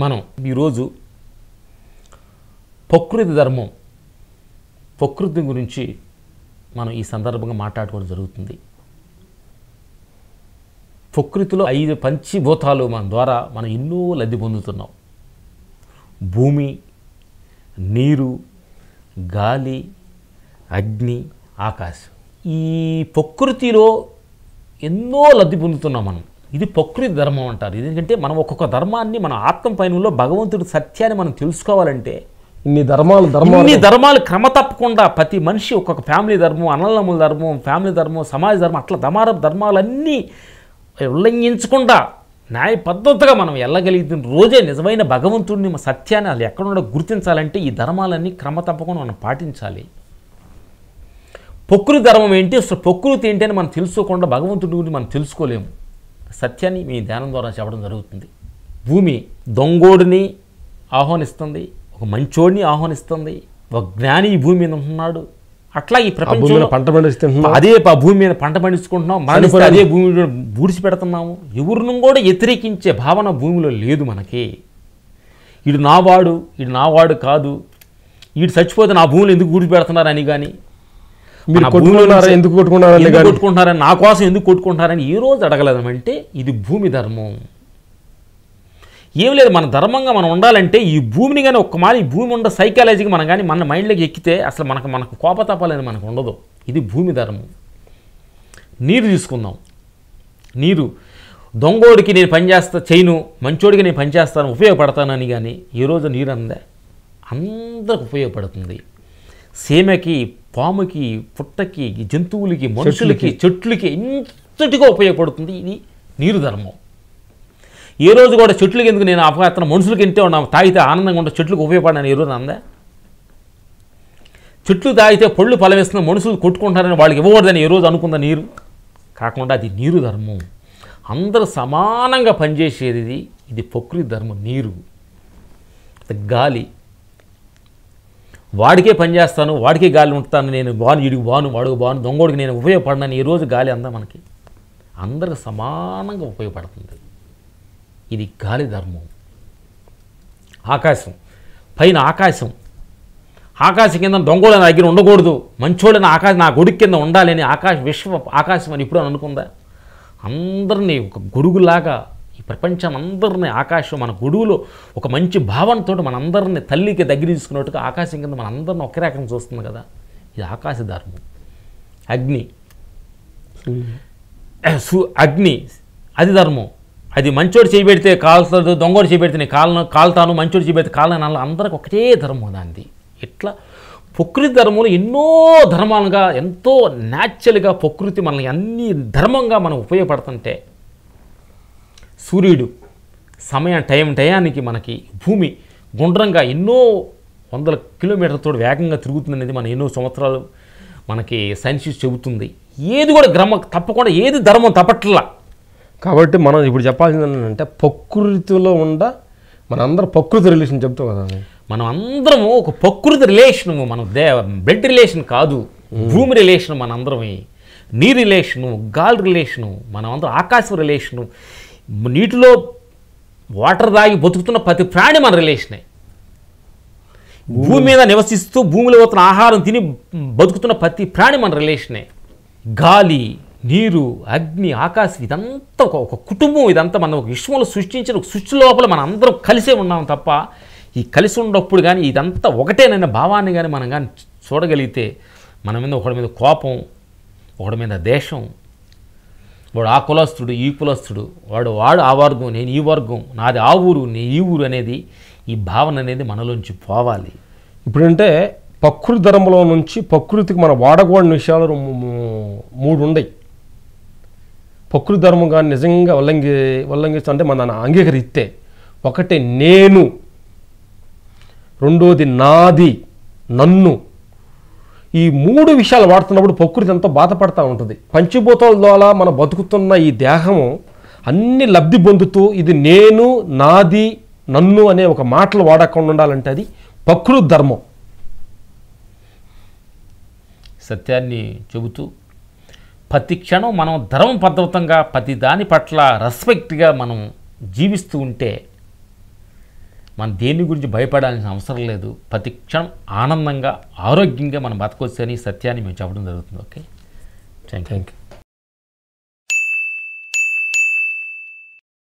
మనం ఈరోజు ప్రకృతి ధర్మం ప్రకృతి గురించి మనం ఈ సందర్భంగా మాట్లాడుకోవడం జరుగుతుంది ప్రకృతిలో ఐదు పంచభూతాలు మన ద్వారా మనం ఎన్నో లబ్ధి పొందుతున్నాం భూమి నీరు గాలి అగ్ని ఆకాశం ఈ ప్రకృతిలో ఎన్నో లబ్ధి పొందుతున్నాం మనం ఇది ప్రకృతి ధర్మం అంటారు ఎందుకంటే మనం ఒక్కొక్క ధర్మాన్ని మన ఆత్మ పైనంలో భగవంతుడి సత్యాన్ని మనం తెలుసుకోవాలంటే ఇన్ని ధర్మాలు ధర్మం ఇన్ని ధర్మాలు క్రమ తప్పకుండా ప్రతి మనిషి ఒక్కొక్క ఫ్యామిలీ ధర్మం అన్నలమ్ముల ధర్మం ఫ్యామిలీ ధర్మం సమాజ ధర్మం అట్లా ధమార ధర్మాలన్నీ ఉల్లంఘించకుండా న్యాయ పద్ధతిగా మనం వెళ్ళగలిగిన రోజే నిజమైన భగవంతుడిని సత్యాన్ని వాళ్ళు ఎక్కడుండో గుర్తించాలంటే ఈ ధర్మాలన్నీ క్రమ తప్పకుండా మనం పాటించాలి ప్రకృతి ధర్మం ఏంటి అసలు ప్రకృతి ఏంటి అని మనం తెలుసుకోకుండా భగవంతుడి గురించి మనం తెలుసుకోలేము సత్యాన్ని మీ ధ్యానం ద్వారా చెప్పడం జరుగుతుంది భూమి దొంగోడిని ఆహ్వానిస్తుంది ఒక మంచోడిని ఆహ్వానిస్తుంది ఒక జ్ఞాని ఈ భూమి మీద ఉంటున్నాడు అట్లా ఈ ప్రపంచంలో పంట పండిస్తున్నాం అదే భూమి మీద పంట పండించుకుంటున్నాం మరణిస్తే అదే భూమి బూడిచి పెడుతున్నాము ఎవరిని కూడా వ్యతిరేకించే భావన భూమిలో లేదు మనకి ఇడు నావాడు ఇడు నావాడు కాదు ఈడు చచ్చిపోతే నా భూములు ఎందుకు ఊడిపెడుతున్నారు అని కానీ ఎందుకు కొట్టుకుంటున్నారని నా కోసం ఎందుకు కొట్టుకుంటున్నారని ఈ రోజు అడగలేదంటే ఇది భూమి ధర్మం ఏం లేదు మన ధర్మంగా మనం ఉండాలంటే ఈ భూమిని కానీ ఒక్క మాది ఈ భూమి ఉండ సైకాలజీకి మనం కానీ మన మైండ్లోకి ఎక్కితే అసలు మనకు మనకు కోపతాపాలనేది మనకు ఉండదు ఇది భూమి ధర్మం నీరు తీసుకుందాం నీరు దొంగోడికి నేను పనిచేస్తా చేయను మంచోడికి నేను పనిచేస్తాను ఉపయోగపడతానని కానీ ఈరోజు నీరు అందే అందరికి ఉపయోగపడుతుంది సీమకి పాముకి పుట్టకి జంతువులకి మనుషులకి చెట్లకి ఎంతటిగా ఉపయోగపడుతుంది ఇది నీరు ధర్మం ఏ రోజు కూడా చెట్లకి ఎందుకు నేను అపఘాతను మనుషులకి ఇంటే ఉన్నాం తాగితే ఆనందంగా ఉంటే చెట్లకు ఉపయోగపడినాను ఏ రోజు అందా చెట్లు తాగితే పళ్ళు పలవేస్తున్న మనుషులు కొట్టుకుంటారని వాళ్ళకి ఇవ్వకూడదని ఏ రోజు అనుకున్న నీరు కాకుండా అది నీరు ధర్మం అందరూ సమానంగా పనిచేసేది ఇది ప్రకృతి ధర్మం నీరు గాలి వాడికే పనిచేస్తాను వాడికే గాలి ఉంటాను నేను బాను ఇడికి బాను వాడుకు బాను దొంగోడికి నేను ఉపయోగపడినాను ఈరోజు గాలి అందా మనకి అందరికి సమానంగా ఉపయోగపడుతుంది ఇది గాలి ధర్మం ఆకాశం పైన ఆకాశం ఆకాశం కింద దొంగోళ్ళ నా దగ్గర ఉండకూడదు మంచోళ్ళని ఆకాశం నా గొడుగు కింద ఉండాలని ఆకాశం విశ్వ ఆకాశం అని ఇప్పుడు అనుకుందా అందరినీ ఒక గొడుగులాగా ఈ ప్రపంచం అందరినీ ఆకాశం మన గుడువులో ఒక మంచి భావనతో మనందరిని తల్లికి దగ్గర తీసుకున్నట్టుగా ఆకాశం కింద మనందరిని ఒకే రకంగా చూస్తుంది కదా ఇది ఆకాశ ధర్మం అగ్ని అగ్ని అది ధర్మం అది మంచోడు చేయబెడితే కాలుతుంది దొంగోడు చేయబెడితే నేను కాలను కాలుతాను మంచోడు చేయబెడితే కాలను అన్న అందరికి ఒకటే ధర్మం దానిది ఇట్లా ప్రకృతి ధర్మంలో ఎన్నో ధర్మాలుగా ఎంతో న్యాచురల్గా ప్రకృతి మనల్ని అన్ని ధర్మంగా మనం ఉపయోగపడుతుంటే సూర్యుడు సమయం టైం టయానికి మనకి భూమి గుండ్రంగా ఎన్నో వందల కిలోమీటర్లతో వేగంగా తిరుగుతుంది అనేది మన ఎన్నో సంవత్సరాలు మనకి సైన్స్ చెబుతుంది ఏది కూడా గ్రమ తప్పకుండా ఏది ధర్మం తప్పట్ల కాబట్టి మనం ఇప్పుడు చెప్పాల్సింది ఏంటంటే ప్రకృతిలో ఉండ మనందరం ప్రకృతి రిలేషన్ చెప్తాం కదా మనం అందరము ఒక ప్రకృతి రిలేషను మనం దే బ్లడ్ రిలేషన్ కాదు భూమి రిలేషన్ మనందరమే నీ రిలేషను గాలి రిలేషను అందరం ఆకాశం రిలేషను నీటిలో వాటర్ దాగి బతుకుతున్న ప్రతి ప్రాణి మన రిలేషనే భూమి మీద నివసిస్తూ భూమిలో పోతున్న ఆహారం తిని బతుకుతున్న ప్రతి ప్రాణి మన రిలేషనే గాలి నీరు అగ్ని ఆకాశం ఇదంతా ఒక కుటుంబం ఇదంతా మనం ఒక విశ్వంలో సృష్టించిన ఒక సృష్టి లోపల మనం అందరం కలిసే ఉన్నాం తప్ప ఈ కలిసి ఉన్నప్పుడు కానీ ఇదంతా ఒకటేనైనా భావాన్ని కానీ మనం కానీ చూడగలిగితే మన మీద ఒకడి మీద కోపం ఒకడి మీద దేశం వాడు ఆ కులస్తుడు ఈ కులస్తుడు వాడు వాడు ఆ వర్గం నేను ఈ వర్గం నాది ఆ ఊరు నేను ఈ ఊరు అనేది ఈ భావన అనేది మనలోంచి పోవాలి ఇప్పుడంటే ప్రకృతి ధర్మంలో నుంచి ప్రకృతికి మన వాడకూడని విషయాలు మూడు ఉన్నాయి ప్రకృతి ధర్మం కానీ నిజంగా ఉల్లంఘి ఉల్లంఘిస్తుంటే మన అంగీకరిస్తే ఒకటి నేను రెండోది నాది నన్ను ఈ మూడు విషయాలు వాడుతున్నప్పుడు ప్రకృతి ఎంతో బాధపడతా ఉంటుంది పంచభూతాల ద్వారా మనం బతుకుతున్న ఈ దేహము అన్ని లబ్ధి పొందుతూ ఇది నేను నాది నన్ను అనే ఒక మాటలు వాడకుండా ఉండాలంటే అది ప్రకృతి ధర్మం సత్యాన్ని చెబుతూ ప్రతి క్షణం మనం ధర్మబద్ధంగా ప్రతి దాని పట్ల రెస్పెక్ట్గా మనం జీవిస్తూ ఉంటే మనం దేని గురించి భయపడాల్సిన అవసరం లేదు ప్రతి క్షణం ఆనందంగా ఆరోగ్యంగా మనం బతకొచ్చు అని సత్యాన్ని మేము చెప్పడం జరుగుతుంది ఓకే థ్యాంక్ యూ